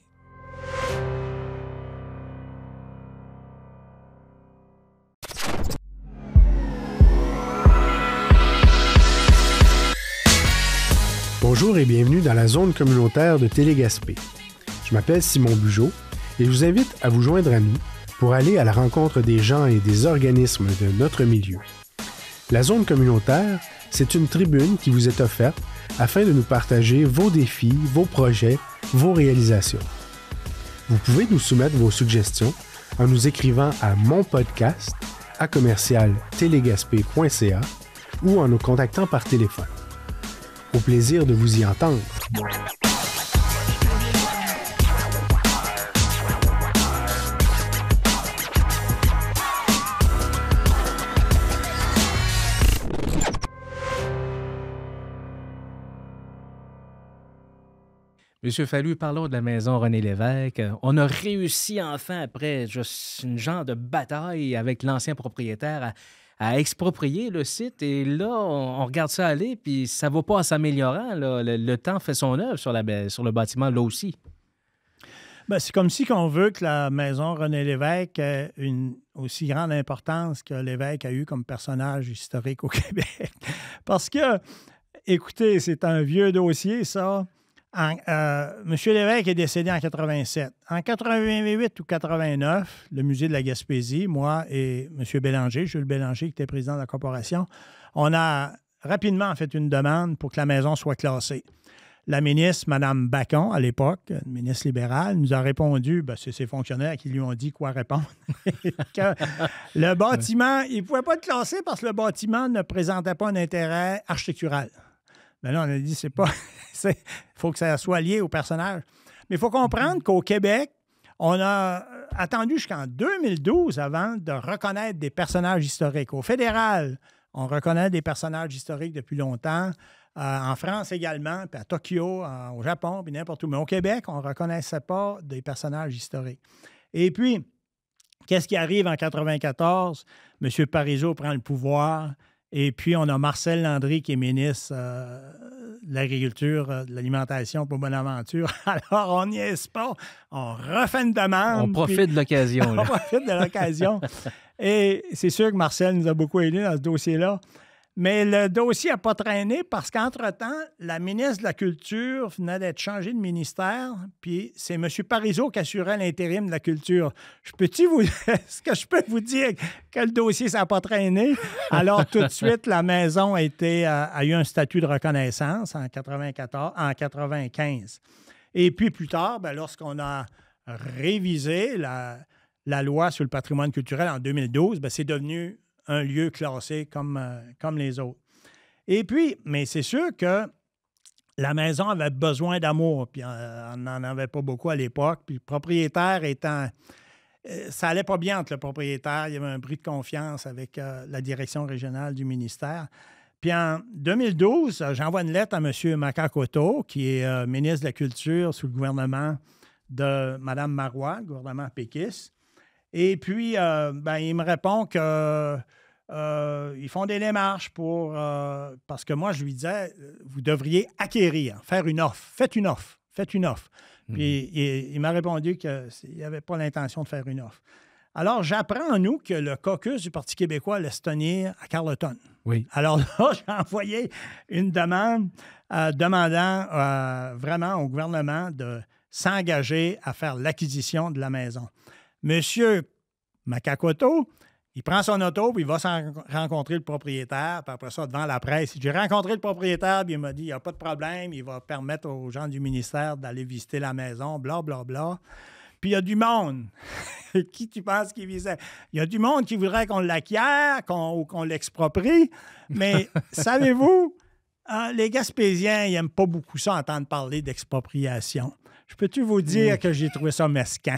Bonjour et bienvenue dans la zone communautaire de Télégaspé. Je m'appelle Simon Bugeaud et je vous invite à vous joindre à nous pour aller à la rencontre des gens et des organismes de notre milieu. La zone communautaire, c'est une tribune qui vous est offerte afin de nous partager vos défis, vos projets, vos réalisations. Vous pouvez nous soumettre vos suggestions en nous écrivant à mon podcast à commercial ou en nous contactant par téléphone. Au plaisir de vous y entendre. Monsieur Fallu, parlons de la maison René Lévesque. On a réussi enfin, après juste une genre de bataille avec l'ancien propriétaire, à, exproprier le site. Et là, on, regarde ça aller, puis ça va pas en s'améliorant. Le, temps fait son œuvre sur, sur le bâtiment, là aussi. Ben, c'est comme si on veut que la maison René Lévesque ait une aussi grande importance que l'évêque a eu comme personnage historique au Québec. Parce que, écoutez, c'est un vieux dossier, ça. Euh, Monsieur Lévesque est décédé en 87. En 88 ou 89, le musée de la Gaspésie, moi et M. Bélanger, Jules Bélanger, qui était président de la corporation, on a rapidement fait une demande pour que la maison soit classée. La ministre, Mme Bacon, à l'époque, ministre libérale, nous a répondu, ben, c'est ses fonctionnaires qui lui ont dit quoi répondre. que le bâtiment, il ne pouvait pas être classé parce que le bâtiment ne présentait pas un intérêt architectural. Mais ben là, on a dit, c'est pas. Il faut que ça soit lié au personnage. Mais il faut comprendre qu'au Québec, on a euh, attendu jusqu'en 2012 avant de reconnaître des personnages historiques. Au fédéral, on reconnaît des personnages historiques depuis longtemps. Euh, en France également, puis à Tokyo, au Japon, puis n'importe où. Mais au Québec, on ne reconnaissait pas des personnages historiques. Et puis, qu'est-ce qui arrive en 1994? M. Parizeau prend le pouvoir. Et puis, on a Marcel Landry qui est ministre euh, de l'Agriculture, euh, de l'Alimentation pour Bonaventure. Alors, on n'y est pas. On refait une demande. On profite de l'occasion. on profite de l'occasion. Et c'est sûr que Marcel nous a beaucoup aidés dans ce dossier-là. Mais le dossier n'a pas traîné parce qu'entre-temps, la ministre de la Culture venait d'être changée de ministère, puis c'est M. Parizeau qui assurait l'intérim de la Culture. Je peux vous... Est-ce que je peux vous dire que le dossier, ça n'a pas traîné? Alors, tout de suite, la maison a, été, euh, a eu un statut de reconnaissance en 94, en 95. Et puis, plus tard, ben, lorsqu'on a révisé la, la loi sur le patrimoine culturel en 2012, ben, c'est devenu un lieu classé comme, euh, comme les autres. Et puis, mais c'est sûr que la maison avait besoin d'amour, puis euh, on n'en avait pas beaucoup à l'époque. Puis le propriétaire étant. Euh, ça allait pas bien entre le propriétaire, il y avait un bruit de confiance avec la direction régionale du ministère. Puis en 2012, j'envoie une lettre à M. Makakoto, qui est ministre de la Culture sous le gouvernement de Mme Marois, gouvernement Pékis. Et puis, ben, il me répond que euh, ils font des démarches pour. Euh, parce que moi, je lui disais, euh, vous devriez acquérir, faire une offre. Faites une offre. Faites une offre. Mhm. Puis il, m'a répondu qu'il n'avait pas l'intention de faire une offre. Alors, j'apprends, nous, que le caucus du Parti québécois laisse tenir à Carleton. Oui. Alors là, j'ai envoyé une demande demandant vraiment au gouvernement de s'engager à faire l'acquisition de la maison. Monsieur Makakoto il prend son auto, puis il va rencontrer le propriétaire. Puis après ça, devant la presse, j'ai rencontré le propriétaire, puis il m'a dit il n'y a pas de problème, il va permettre aux gens du ministère d'aller visiter la maison, bla, bla, bla. Puis il y a du monde. qui tu penses qui visait Il y a du monde qui voudrait qu'on l'acquiert ou qu'on l'exproprie. Mais savez-vous, hein, les Gaspésiens, ils n'aiment pas beaucoup ça, entendre parler d'expropriation. Je peux-tu vous dire mm. que j'ai trouvé ça mesquin?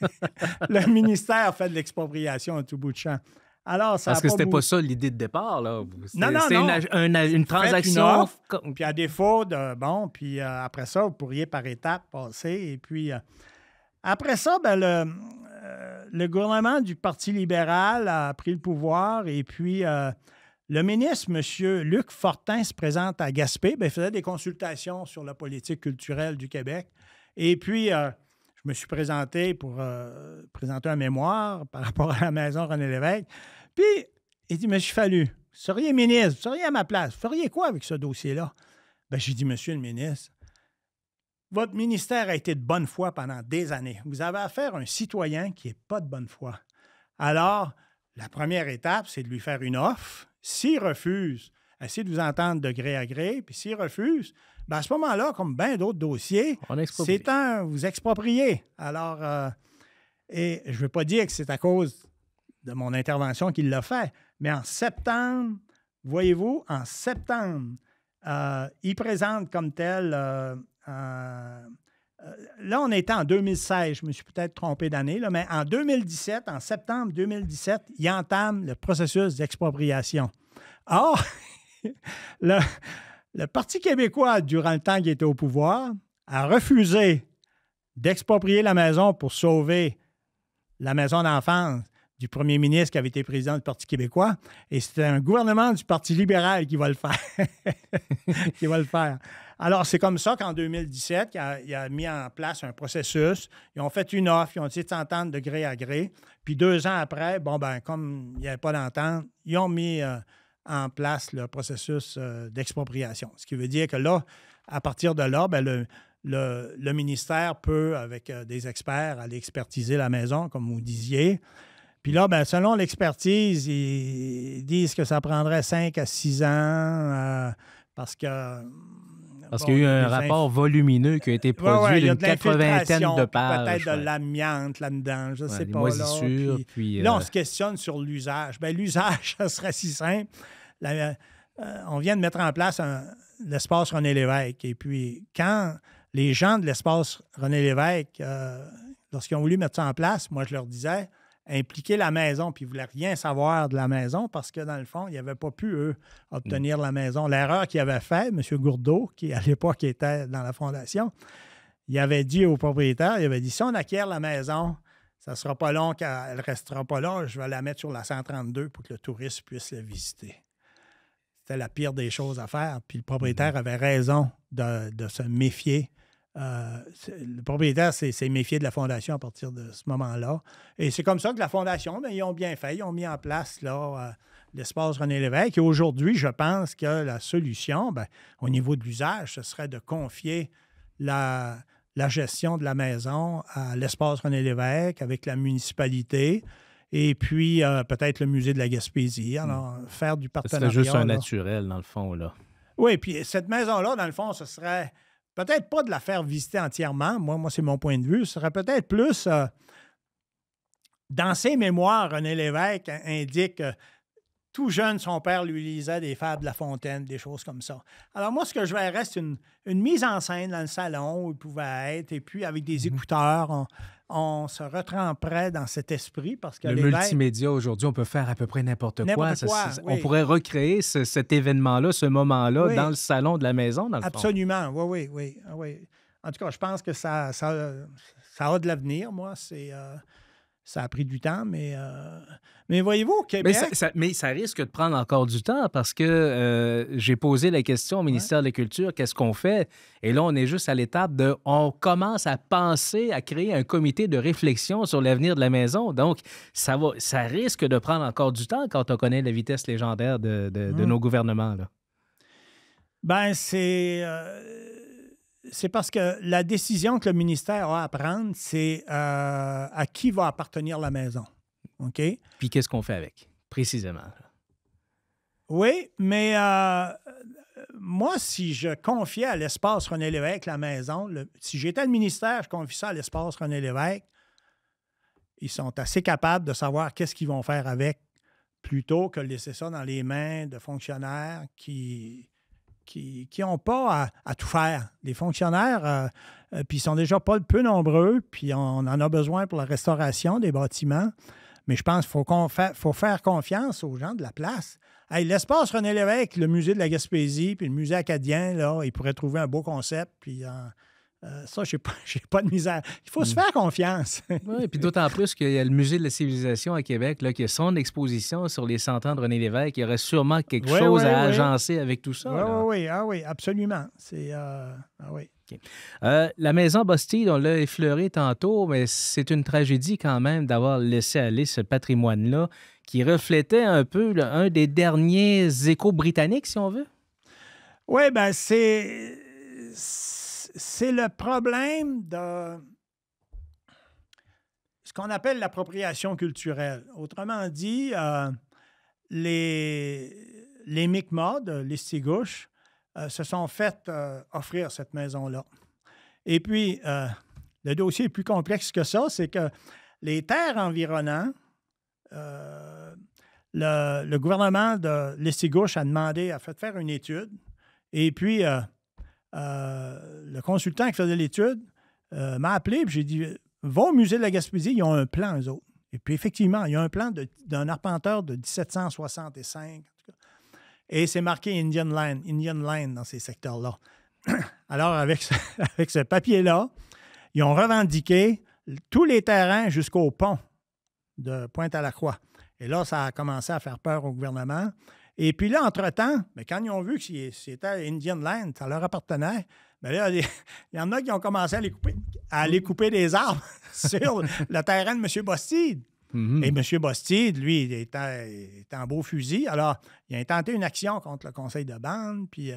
le ministère fait de l'expropriation à tout bout de champ. Alors, ça Parce que c'était pas ça l'idée de départ, là. Non, non, C'est une, transaction. puis à défaut de. Bon, puis euh, après ça, vous pourriez par étapes passer. Et puis, euh, après ça, ben, euh, le, gouvernement du Parti libéral a pris le pouvoir. Et puis, le ministre, M. Luc Fortin, se présente à Gaspé. Ben, il faisait des consultations sur la politique culturelle du Québec. Et puis, euh, je me suis présenté pour euh, présenter un mémoire par rapport à la maison René Lévesque. Puis, il dit, Monsieur Fallu, vous seriez ministre, vous seriez à ma place, vous feriez quoi avec ce dossier-là? Ben, j'ai dit, Monsieur le ministre, votre ministère a été de bonne foi pendant des années. Vous avez affaire à un citoyen qui n'est pas de bonne foi. Alors, la première étape, c'est de lui faire une offre. S'il refuse, essayer de vous entendre de gré à gré. Puis s'il refuse, ben à ce moment-là, comme bien d'autres dossiers, c'est un vous exproprier. Alors, euh, et je ne veux pas dire que c'est à cause de mon intervention qu'il l'a fait, mais en septembre, voyez-vous, en septembre, euh, il présente comme tel. Euh, là, on était en 2016, je me suis peut-être trompé d'année, mais en 2017, en septembre 2017, il entame le processus d'expropriation. Or, le, Parti québécois, durant le temps qu'il était au pouvoir, a refusé d'exproprier la maison pour sauver la maison d'enfance du premier ministre qui avait été président du Parti québécois. Et c'était un gouvernement du Parti libéral qui va le faire. qui va le faire. Alors, c'est comme ça qu'en 2017, il a, mis en place un processus. Ils ont fait une offre, ils ont essayé de s'entendre de gré à gré. Puis deux ans après, bon, ben, comme il n'y avait pas d'entente, ils ont mis euh, en place le processus euh, d'expropriation. Ce qui veut dire que là, à partir de là, ben, le, ministère peut, avec euh, des experts, aller expertiser la maison, comme vous disiez. Puis là, ben, selon l'expertise, ils disent que ça prendrait cinq à six ans euh, parce que parce qu'il y a eu un rapport volumineux qui a été produit d'une ouais, quatre-vingtaine de, de pages. Peut-être de l'amiante là-dedans, je ne sais pas. Là, là, on euh, se questionne sur l'usage. Bien, l'usage, ça serait si simple. Euh, on vient de mettre en place l'espace René Lévesque. Et puis, quand les gens de l'espace René Lévesque, euh, lorsqu'ils ont voulu mettre ça en place, moi, je leur disais, impliquer la maison, puis ils ne voulaient rien savoir de la maison parce que, dans le fond, ils n'avaient pas pu, eux, mmh. obtenir la maison. L'erreur qu'ils avaient faite, M. Gourdeau, qui à l'époque était dans la fondation, il avait dit au propriétaire, il avait dit, si on acquiert la maison, ça ne sera pas long elle ne restera pas là, je vais la mettre sur la 132 pour que le touriste puisse la visiter. C'était la pire des choses à faire. Puis le propriétaire mmh. avait raison de, de se méfier euh, le propriétaire s'est méfié de la fondation à partir de ce moment-là. Et c'est comme ça que la fondation, ben, ils ont bien fait, ils ont mis en place là, euh, l'espace René Lévesque. Et aujourd'hui, je pense que la solution, bien, au niveau de l'usage, ce serait de confier la, la gestion de la maison à l'espace René Lévesque avec la municipalité. Et puis, euh, peut-être le musée de la Gaspésie. Hmm. Alors, faire du partenariat. C'est juste un naturel, dans le fond, là. Oui, puis cette maison-là, dans le fond, ce serait peut-être pas de la faire visiter entièrement, moi, moi c'est mon point de vue, ce serait peut-être plus euh, dans ses mémoires, René Lévesque indique tout jeune, son père lui lisait des fables de La Fontaine, des choses comme ça. Alors moi, ce que je verrais, c'est une, une, mise en scène dans le salon où il pouvait être, et puis avec des mm-hmm. écouteurs, on se retremperait dans cet esprit parce que... Le multimédia, aujourd'hui, on peut faire à peu près n'importe quoi. On pourrait recréer cet événement-là, ce moment-là, dans le salon de la maison, dans Absolument, fond. oui, oui, oui, oui. En tout cas, je pense que ça, ça, a de l'avenir, moi. C'est... Euh, ça a pris du temps, mais, euh, mais voyez-vous, au Québec. Mais ça, risque de prendre encore du temps parce que euh, j'ai posé la question au ministère de la Culture qu'est-ce qu'on fait Et là, on est juste à l'étape de. On commence à penser à créer un comité de réflexion sur l'avenir de la maison. Donc, ça, va, ça risque de prendre encore du temps quand on connaît la vitesse légendaire de, mmh. nos gouvernements. Là. Ben, c'est. Euh, c'est parce que la décision que le ministère a à prendre, c'est euh, à qui va appartenir la maison. OK? Puis qu'est-ce qu'on fait avec, précisément? Oui, mais euh, moi, si je confiais à l'espace René Lévesque la maison, si j'étais le ministère, je confie ça à l'espace René Lévesque, ils sont assez capables de savoir qu'est-ce qu'ils vont faire avec plutôt que de laisser ça dans les mains de fonctionnaires qui, qui n'ont pas à, tout faire. Les fonctionnaires, euh, euh, puis ils sont déjà pas peu nombreux, puis on, en a besoin pour la restauration des bâtiments. Mais je pense qu'il faut, faut, faire confiance aux gens de la place. L'espace René Lévesque, le musée de la Gaspésie, puis le musée acadien, là, ils pourraient trouver un beau concept, puis... Euh, euh, ça, je n'ai pas, pas, de misère. Il faut se mm. faire confiance. oui, puis d'autant plus qu'il y a le Musée de la civilisation à Québec, là, qui a son exposition sur les 100 ans de René Lévesque. Il y aurait sûrement quelque chose à agencer avec tout ça. Oui, oui, ah oui, absolument. C'est. Euh, ah euh, la maison Bastide, on l'a effleurée tantôt, mais c'est une tragédie quand même d'avoir laissé aller ce patrimoine-là qui reflétait un peu un des derniers échos britanniques, si on veut. Oui, ben c'est c'est le problème de ce qu'on appelle l'appropriation culturelle. Autrement dit, euh, les, les de de euh, se sont fait euh, offrir cette maison-là. Et puis, le dossier est plus complexe que ça, c'est que les terres environnantes, le, le, gouvernement de l'Estigouche a demandé, a fait faire une étude, et puis euh, le consultant qui faisait l'étude euh, m'a appelé, et j'ai dit Va au musée de la Gaspésie, ils ont un plan, eux autres. Et puis, effectivement, il y a un plan d'un arpenteur de 1765. Et c'est marqué Indian Line, Indian Line dans ces secteurs-là. Alors, avec avec ce papier-là, ils ont revendiqué tous les terrains jusqu'au pont de Pointe-à-la-Croix. Et là, ça a commencé à faire peur au gouvernement. Et puis là, entre-temps, mais quand ils ont vu que c'était Indian Land, ça leur appartenait, mais là, il y en a qui ont commencé à les couper, à aller couper des arbres sur le terrain de M. Bastide. Mm-hmm. Et M. Bastide, lui, il était en, beau fusil. Alors, il a intenté une action contre le conseil de bande. Puis, euh,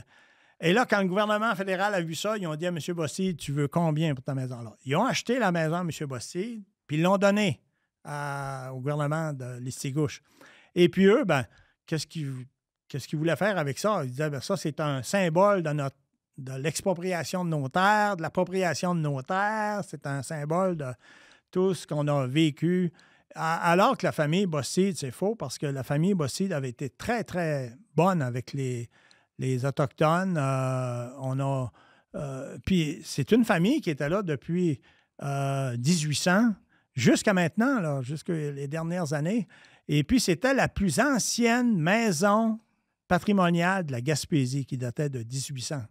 et là, quand le gouvernement fédéral a vu ça, ils ont dit à M. Bastide, tu veux combien pour ta maison-là? Ils ont acheté la maison à M. Bastide, puis ils l'ont donnée au gouvernement de l'Istigouche. Et puis eux, ben, qu'est-ce qu'il qu'est-ce voulait faire avec ça? Il disait, ben ça, c'est un symbole de notre de l'expropriation de nos terres, de l'appropriation de nos terres. C'est un symbole de tout ce qu'on a vécu. Alors que la famille Bosside, c'est faux, parce que la famille Bosside avait été très, très bonne avec les, Autochtones. Euh, on a... Euh, puis c'est une famille qui était là depuis 1800 euh, jusqu'à maintenant, là, jusqu'à les dernières années. Et puis, c'était la plus ancienne maison patrimoniale de la Gaspésie qui datait de 1800.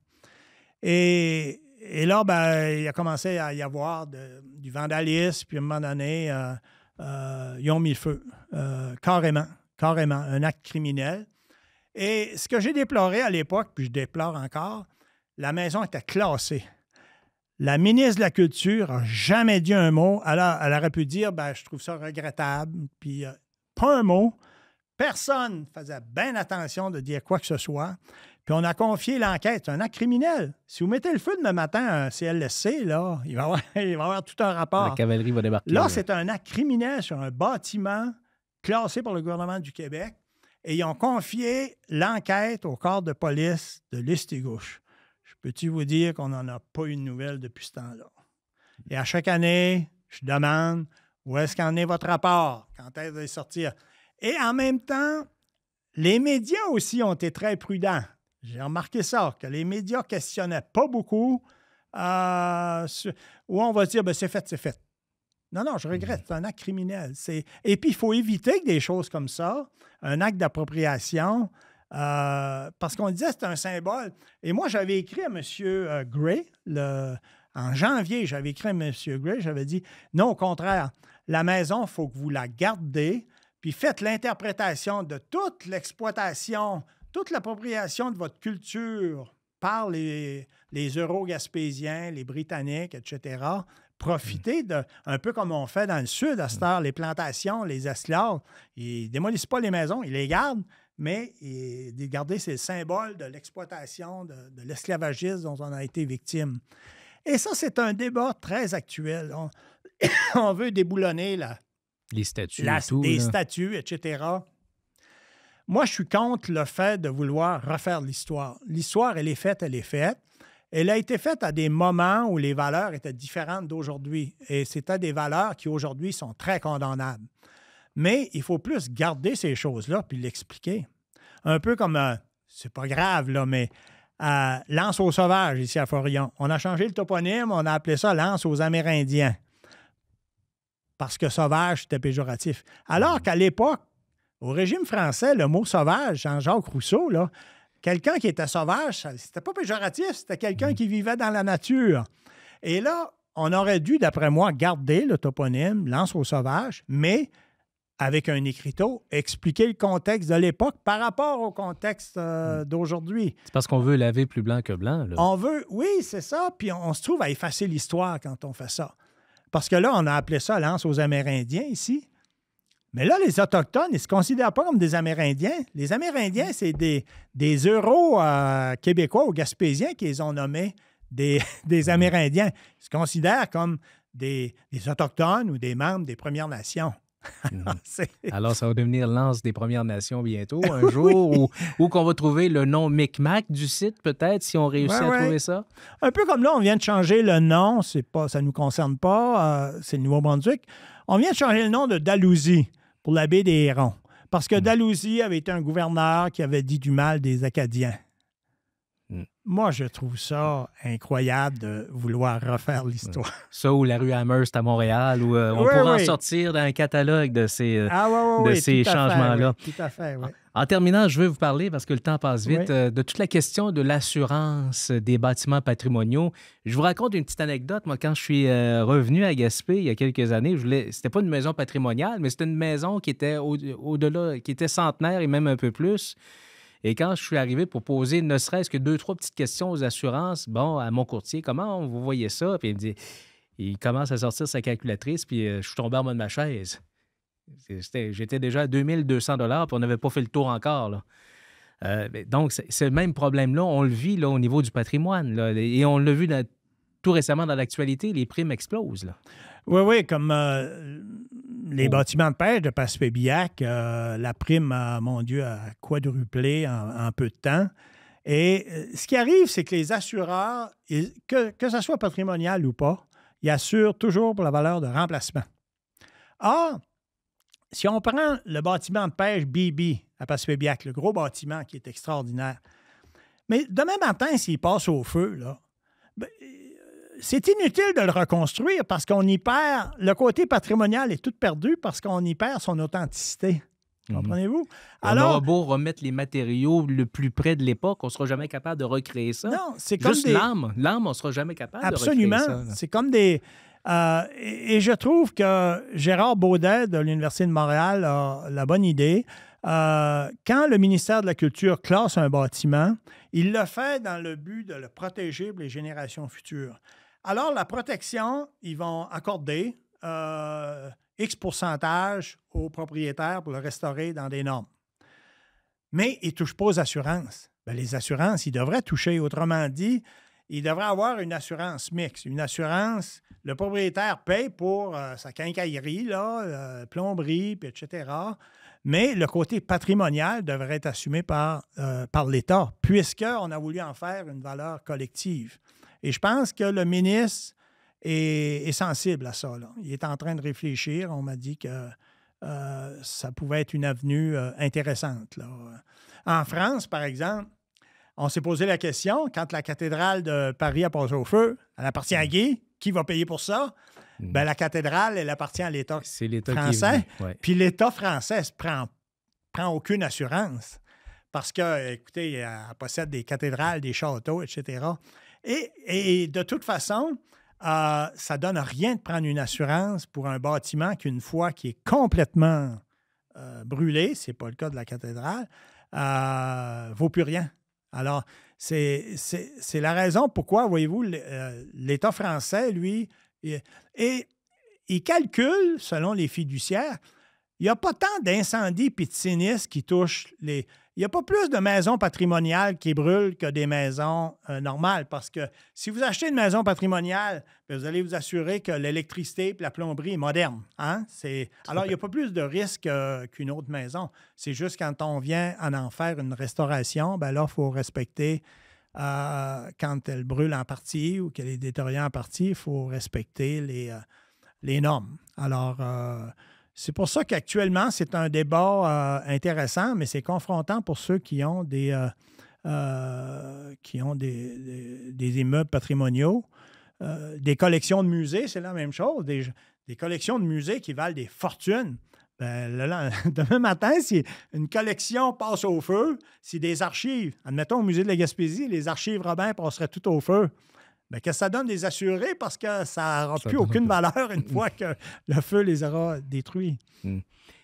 Et, là, ben, il a commencé à y avoir du vandalisme, puis à un moment donné, euh, euh, ils ont mis le feu, euh, carrément, carrément, un acte criminel. Et ce que j'ai déploré à l'époque, puis je déplore encore, la maison était classée. La ministre de la Culture n'a jamais dit un mot. Alors, elle aurait pu dire ben, Je trouve ça regrettable, puis pas un mot. Personne faisait bien attention de dire quoi que ce soit. Puis on a confié l'enquête. C'est un acte criminel. Si vous mettez le feu demain matin à un CLSC, là, il va y avoir, tout un rapport. La cavalerie va débarquer. Là, c'est un acte criminel sur un bâtiment classé par le gouvernement du Québec. Et ils ont confié l'enquête au corps de police de Gauche. Je peux-tu vous dire qu'on n'en a pas eu de nouvelles depuis ce temps-là? Et à chaque année, je demande où est-ce qu'en est votre rapport? Quand est-ce sortir? Et en même temps, les médias aussi ont été très prudents. J'ai remarqué ça, que les médias questionnaient pas beaucoup, euh, où on va dire, ben, c'est fait, c'est fait. Non, non, je regrette, c'est un acte criminel. Et puis, il faut éviter que des choses comme ça, un acte d'appropriation, euh, parce qu'on disait c'est un symbole. Et moi, j'avais écrit à M. Euh, Gray, le, en janvier, j'avais écrit à M. Gray, j'avais dit non, au contraire, la maison, il faut que vous la gardez, puis faites l'interprétation de toute l'exploitation, toute l'appropriation de votre culture par les, les Euro-Gaspésiens, les Britanniques, etc. Profitez de, un peu comme on fait dans le Sud, à cette heure, les plantations, les esclaves, ils démolissent pas les maisons, ils les gardent, mais ils, garder c'est ces symboles de l'exploitation, de, de l'esclavagisme dont on a été victime. Et ça, c'est un débat très actuel. On, veut déboulonner les statues, statues, etc. Moi, je suis contre le fait de vouloir refaire l'histoire. L'histoire, elle est faite, elle est faite. Elle a été faite à des moments où les valeurs étaient différentes d'aujourd'hui. Et c'était des valeurs qui, aujourd'hui, sont très condamnables. Mais il faut plus garder ces choses-là puis l'expliquer. Un peu comme, euh, c'est pas grave, là, mais Lance aux Sauvages ici à Forion. On a changé le toponyme, on a appelé ça Lance aux Amérindiens. Parce que sauvage, c'était péjoratif. Alors qu'à l'époque, au régime français, le mot sauvage, Jean-Jacques Rousseau, là, quelqu'un qui était sauvage, c'était pas péjoratif, c'était quelqu'un qui vivait dans la nature. Et là, on aurait dû, d'après moi, garder le toponyme Lance aux Sauvages, mais avec un écriteau, expliquer le contexte de l'époque par rapport au contexte euh, hmm. d'aujourd'hui. C'est parce qu'on veut laver plus blanc que blanc. On veut, oui, c'est ça. Puis on, se trouve à effacer l'histoire quand on fait ça. Parce que là, on a appelé ça lance aux Amérindiens ici. Mais là, les Autochtones, ils ne se considèrent pas comme des Amérindiens. Les Amérindiens, c'est des, des Euro-Québécois euh, ou Gaspésiens qu'ils ont nommés des, hmm. Amérindiens. Ils se considèrent comme des, des Autochtones ou des membres des Premières Nations. Mm-hmm. Alors, ça va devenir l'anse des Premières Nations bientôt, un jour, ou qu'on va trouver le nom Micmac du site, peut-être, si on réussit à trouver ça. Un peu comme là, on vient de changer le nom, pas, ça ne nous concerne pas, euh, c'est le Nouveau-Brunswick. On vient de changer le nom de Dalhousie pour l'abbé des Hérons, parce que mm-hmm. Dalhousie avait été un gouverneur qui avait dit du mal des Acadiens. Moi, je trouve ça incroyable de vouloir refaire l'histoire. Ça ou la rue Amherst à Montréal, où euh, on pourra en sortir d'un catalogue de ces, euh, ah, ces changements-là. tout à fait, oui. En terminant, je veux vous parler, parce que le temps passe vite, euh, de toute la question de l'assurance des bâtiments patrimoniaux. Je vous raconte une petite anecdote. Moi, quand je suis revenu à Gaspé il y a quelques années, c'était pas une maison patrimoniale, mais c'était une maison qui était au-delà, qui était centenaire et même un peu plus. Et quand je suis arrivé pour poser ne serait-ce que deux, trois petites questions aux assurances, bon, à mon courtier, comment vous voyez ça? Puis il me dit, il commence à sortir sa calculatrice, puis euh, je suis tombé en bas de ma chaise. J'étais déjà à 2200 puis on n'avait pas fait le tour encore. Là. Euh, donc, ce même problème-là, on le vit au niveau du patrimoine. et on l'a vu tout récemment dans l'actualité, les primes explosent. Oui, oui, comme euh, les oh. bâtiments de pêche de Passepébiac, euh, la prime, euh, mon Dieu, a quadruplé en, peu de temps. Et euh, ce qui arrive, c'est que les assureurs, que, que ce soit patrimonial ou pas, ils assurent toujours pour la valeur de remplacement. Or, si on prend le bâtiment de pêche BB à Passepébiac, le gros bâtiment qui est extraordinaire, mais demain matin, s'il passe au feu, là, c'est inutile de le reconstruire parce qu'on y perd, le côté patrimonial est tout perdu parce qu'on y perd son authenticité. Mhm. Comprenez-vous? Alors, on aura beau remettre les matériaux le plus près de l'époque, on ne sera jamais capable de recréer ça. Non, c'est comme Juste l'âme. L'âme, on ne sera jamais capable Absolument. de recréer ça. Absolument. C'est comme des... Euh, et, je trouve que Gérard Baudet de l'Université de Montréal a la bonne idée. Euh, quand le ministère de la Culture classe un bâtiment, il le fait dans le but de le protéger pour les générations futures. Alors, la protection, ils vont accorder euh, X pourcentage aux propriétaires pour le restaurer dans des normes. Mais ils ne touchent pas aux assurances. Ben, les assurances, ils devraient toucher. Autrement dit, ils devraient avoir une assurance mixte. Une assurance, le propriétaire paye pour euh, sa quincaillerie, euh, plomberie, etc. Mais le côté patrimonial devrait être assumé par, par l'État, puisqu'on a voulu en faire une valeur collective. Et je pense que le ministre est, sensible à ça. Il est en train de réfléchir. On m'a dit que euh, ça pouvait être une avenue euh, intéressante. En France, par exemple, on s'est posé la question, quand la cathédrale de Paris a passé au feu, elle appartient à Guy, qui va payer pour ça? Mm. Ben, la cathédrale, elle appartient à l'État français. Puis l'État français ne prend, prend aucune assurance parce que, écoutez, elle possède des cathédrales, des châteaux, etc. Et, de toute façon, ça euh, ça donne rien de prendre une assurance pour un bâtiment qu'une fois qui est complètement euh, brûlé, ce n'est pas le cas de la cathédrale, ne euh, vaut plus rien. Alors, c'est la raison pourquoi, voyez-vous, l'État français, lui, et il calcule, selon les fiduciaires, il n'y a pas tant d'incendies et de sinistres qui touchent les. Il n'y a pas plus de maisons patrimoniales qui brûlent que des maisons euh, normales. Parce que si vous achetez une maison patrimoniale, ben, vous allez vous assurer que l'électricité et la plomberie est moderne. Hein? Alors, il n'y a pas plus de risque euh, qu'une autre maison. C'est juste quand on vient en en faire une restauration, bien là, il faut respecter euh, quand elle brûle en partie ou qu'elle est détériorée en partie, il faut respecter les, les normes. Alors. C'est pour ça qu'actuellement, c'est un débat euh, intéressant, mais c'est confrontant pour ceux qui ont des, euh, euh, qui ont des, immeubles patrimoniaux. des collections de musées, c'est la même chose. Des, collections de musées qui valent des fortunes. Ben, demain matin, si une collection passe au feu, si des archives, admettons au musée de la Gaspésie, les archives Robin passeraient tout au feu mais ben, que ça donne des assurés parce que ça n'aura plus aucune valeur une fois que le feu les aura détruits. Hmm.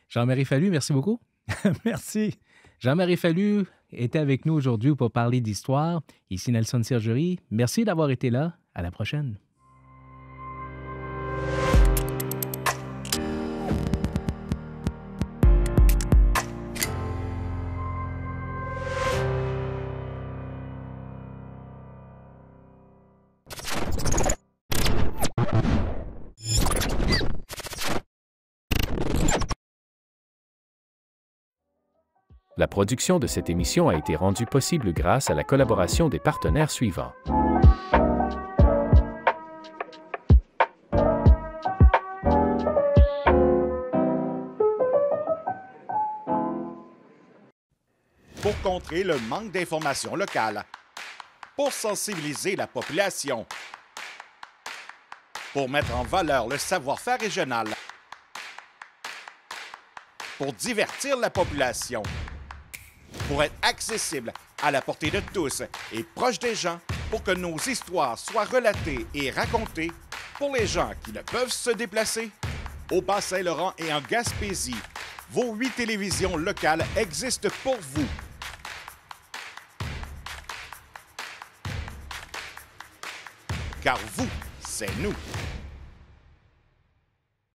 Jean-Marie Fallu, merci beaucoup. merci. Jean-Marie Fallu était avec nous aujourd'hui pour parler d'histoire. Ici Nelson Sergerie. Merci d'avoir été là. À la prochaine. La production de cette émission a été rendue possible grâce à la collaboration des partenaires suivants. Pour contrer le manque d'informations locales, pour sensibiliser la population, pour mettre en valeur le savoir-faire régional, pour divertir la population pour être accessible à la portée de tous et proche des gens pour que nos histoires soient relatées et racontées pour les gens qui ne peuvent se déplacer. Au Bas-Saint-Laurent et en Gaspésie, vos huit télévisions locales existent pour vous. Car vous, c'est nous.